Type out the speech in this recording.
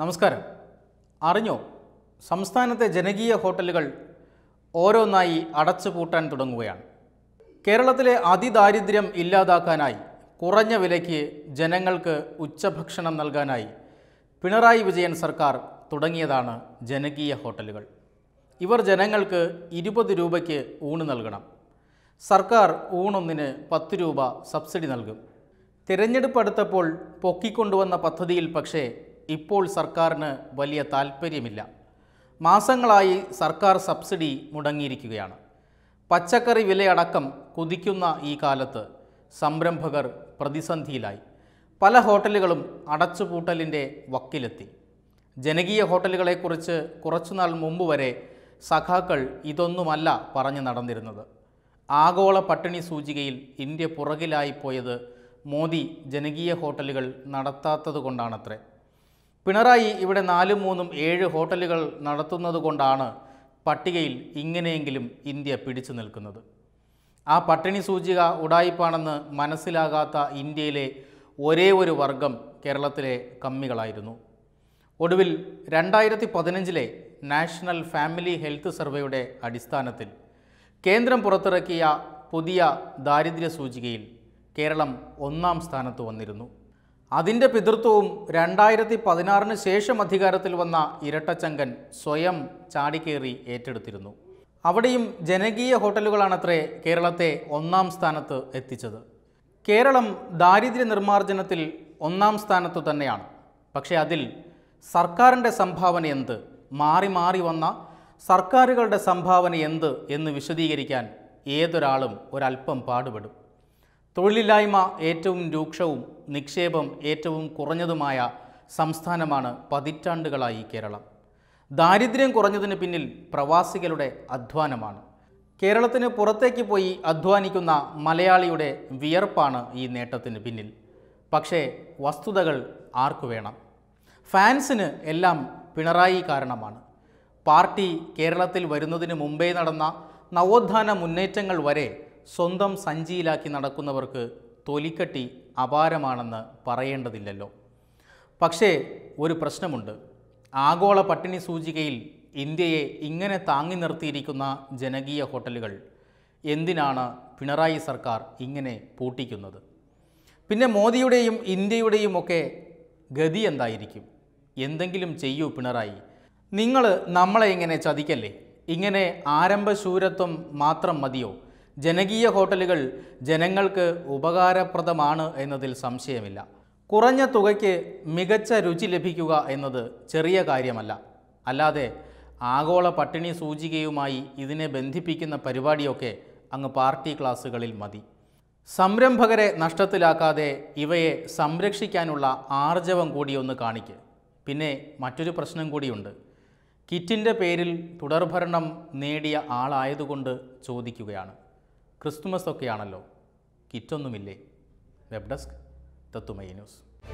നമസ്കാരം അറിഞ്ഞോ സംസ്ഥാനത്തെ ജനകീയ ഹോട്ടലുകൾ ഓരോന്നായി അടച്ചുപൂട്ടാൻ തുടങ്ങുകയാണ് കേരളത്തിലെ അതിദാരിദ്ര്യം ഇല്ലാതാക്കാനായി കുറഞ്ഞ വിലയ്ക്ക് ജനങ്ങൾക്ക് ഉച്ചഭക്ഷണം നൽകാനായി പിണറായി വിജയൻ സർക്കാർ തുടങ്ങിയതാണ് ജനകീയ ഹോട്ടലുകൾ ഇവർ ജനങ്ങൾക്ക് ഇരുപത് രൂപയ്ക്ക് ഊണ് നൽകണം സർക്കാർ ഊണൊന്നിന് പത്ത് രൂപ സബ്സിഡി നൽകും തിരഞ്ഞെടുപ്പ് അടുത്തപ്പോൾ പൊക്കിക്കൊണ്ടുവന്ന പദ്ധതിയിൽ പക്ഷേ ഇപ്പോൾ സർക്കാരിന് വലിയ താൽപ്പര്യമില്ല മാസങ്ങളായി സർക്കാർ സബ്സിഡി മുടങ്ങിയിരിക്കുകയാണ് പച്ചക്കറി വിലയടക്കം കുതിക്കുന്ന ഈ കാലത്ത് സംരംഭകർ പ്രതിസന്ധിയിലായി പല ഹോട്ടലുകളും അടച്ചുപൂട്ടലിൻ്റെ വക്കിലെത്തി ജനകീയ ഹോട്ടലുകളെക്കുറിച്ച് കുറച്ചുനാൾ മുമ്പ് വരെ സഖാക്കൾ ഇതൊന്നുമല്ല പറഞ്ഞു നടന്നിരുന്നത് ആഗോള പട്ടിണി സൂചികയിൽ ഇന്ത്യ പുറകിലായിപ്പോയത് മോദി ജനകീയ ഹോട്ടലുകൾ കൊണ്ടാണത്രേ പിണറായി ഇവിടെ നാലും മൂന്നും ഏഴ് ഹോട്ടലുകൾ നടത്തുന്നതുകൊണ്ടാണ് പട്ടികയിൽ ഇങ്ങനെയെങ്കിലും ഇന്ത്യ പിടിച്ചു നിൽക്കുന്നത് ആ പട്ടിണി സൂചിക ഉടായിപ്പാണെന്ന് മനസ്സിലാകാത്ത ഇന്ത്യയിലെ ഒരേ ഒരു വർഗം കേരളത്തിലെ കമ്മികളായിരുന്നു ഒടുവിൽ രണ്ടായിരത്തി പതിനഞ്ചിലെ നാഷണൽ ഫാമിലി ഹെൽത്ത് സർവേയുടെ അടിസ്ഥാനത്തിൽ കേന്ദ്രം പുറത്തിറക്കിയ പുതിയ ദാരിദ്ര്യ സൂചികയിൽ കേരളം ഒന്നാം സ്ഥാനത്ത് വന്നിരുന്നു അതിൻ്റെ പിതൃത്വവും രണ്ടായിരത്തി പതിനാറിന് ശേഷം അധികാരത്തിൽ വന്ന ഇരട്ടച്ചങ്കൻ സ്വയം ചാടിക്കേറി ഏറ്റെടുത്തിരുന്നു അവിടെയും ജനകീയ ഹോട്ടലുകളാണത്രേ കേരളത്തെ ഒന്നാം സ്ഥാനത്ത് എത്തിച്ചത് കേരളം ദാരിദ്ര്യ നിർമ്മാർജ്ജനത്തിൽ ഒന്നാം സ്ഥാനത്തു തന്നെയാണ് പക്ഷേ അതിൽ സർക്കാരിൻ്റെ സംഭാവന എന്ത് മാറി മാറി വന്ന സർക്കാരുകളുടെ സംഭാവന എന്ത് എന്ന് വിശദീകരിക്കാൻ ഏതൊരാളും ഒരല്പം പാടുപെടും തൊഴിലില്ലായ്മ ഏറ്റവും രൂക്ഷവും നിക്ഷേപം ഏറ്റവും കുറഞ്ഞതുമായ സംസ്ഥാനമാണ് പതിറ്റാണ്ടുകളായി കേരളം ദാരിദ്ര്യം കുറഞ്ഞതിന് പിന്നിൽ പ്രവാസികളുടെ അധ്വാനമാണ് കേരളത്തിന് പുറത്തേക്ക് പോയി അധ്വാനിക്കുന്ന മലയാളിയുടെ വിയർപ്പാണ് ഈ നേട്ടത്തിന് പിന്നിൽ പക്ഷേ വസ്തുതകൾ ആർക്കു വേണം ഫാൻസിന് എല്ലാം പിണറായി കാരണമാണ് പാർട്ടി കേരളത്തിൽ വരുന്നതിന് മുമ്പേ നടന്ന നവോത്ഥാന മുന്നേറ്റങ്ങൾ വരെ സ്വന്തം സഞ്ചിയിലാക്കി നടക്കുന്നവർക്ക് തൊലിക്കട്ടി അപാരമാണെന്ന് പറയേണ്ടതില്ലല്ലോ പക്ഷേ ഒരു പ്രശ്നമുണ്ട് ആഗോള പട്ടിണി സൂചികയിൽ ഇന്ത്യയെ ഇങ്ങനെ താങ്ങി നിർത്തിയിരിക്കുന്ന ജനകീയ ഹോട്ടലുകൾ എന്തിനാണ് പിണറായി സർക്കാർ ഇങ്ങനെ പൂട്ടിക്കുന്നത് പിന്നെ മോദിയുടെയും ഇന്ത്യയുടെയും ഒക്കെ ഗതി എന്തായിരിക്കും എന്തെങ്കിലും ചെയ്യൂ പിണറായി നിങ്ങൾ നമ്മളെ ഇങ്ങനെ ചതിക്കല്ലേ ഇങ്ങനെ ആരംഭശൂരത്വം മാത്രം മതിയോ ജനകീയ ഹോട്ടലുകൾ ജനങ്ങൾക്ക് ഉപകാരപ്രദമാണ് എന്നതിൽ സംശയമില്ല കുറഞ്ഞ തുകയ്ക്ക് മികച്ച രുചി ലഭിക്കുക എന്നത് ചെറിയ കാര്യമല്ല അല്ലാതെ ആഗോള പട്ടിണി സൂചികയുമായി ഇതിനെ ബന്ധിപ്പിക്കുന്ന പരിപാടിയൊക്കെ അങ്ങ് പാർട്ടി ക്ലാസ്സുകളിൽ മതി സംരംഭകരെ നഷ്ടത്തിലാക്കാതെ ഇവയെ സംരക്ഷിക്കാനുള്ള ആർജവം കൂടിയൊന്ന് കാണിക്ക് പിന്നെ മറ്റൊരു പ്രശ്നം കൂടിയുണ്ട് കിറ്റിൻ്റെ പേരിൽ തുടർഭരണം നേടിയ ആളായതുകൊണ്ട് ചോദിക്കുകയാണ് ക്രിസ്തുമസ് ഒക്കെയാണല്ലോ കിറ്റൊന്നുമില്ലേ വെബ് ഡെസ്ക് തത്തുമൈ ന്യൂസ്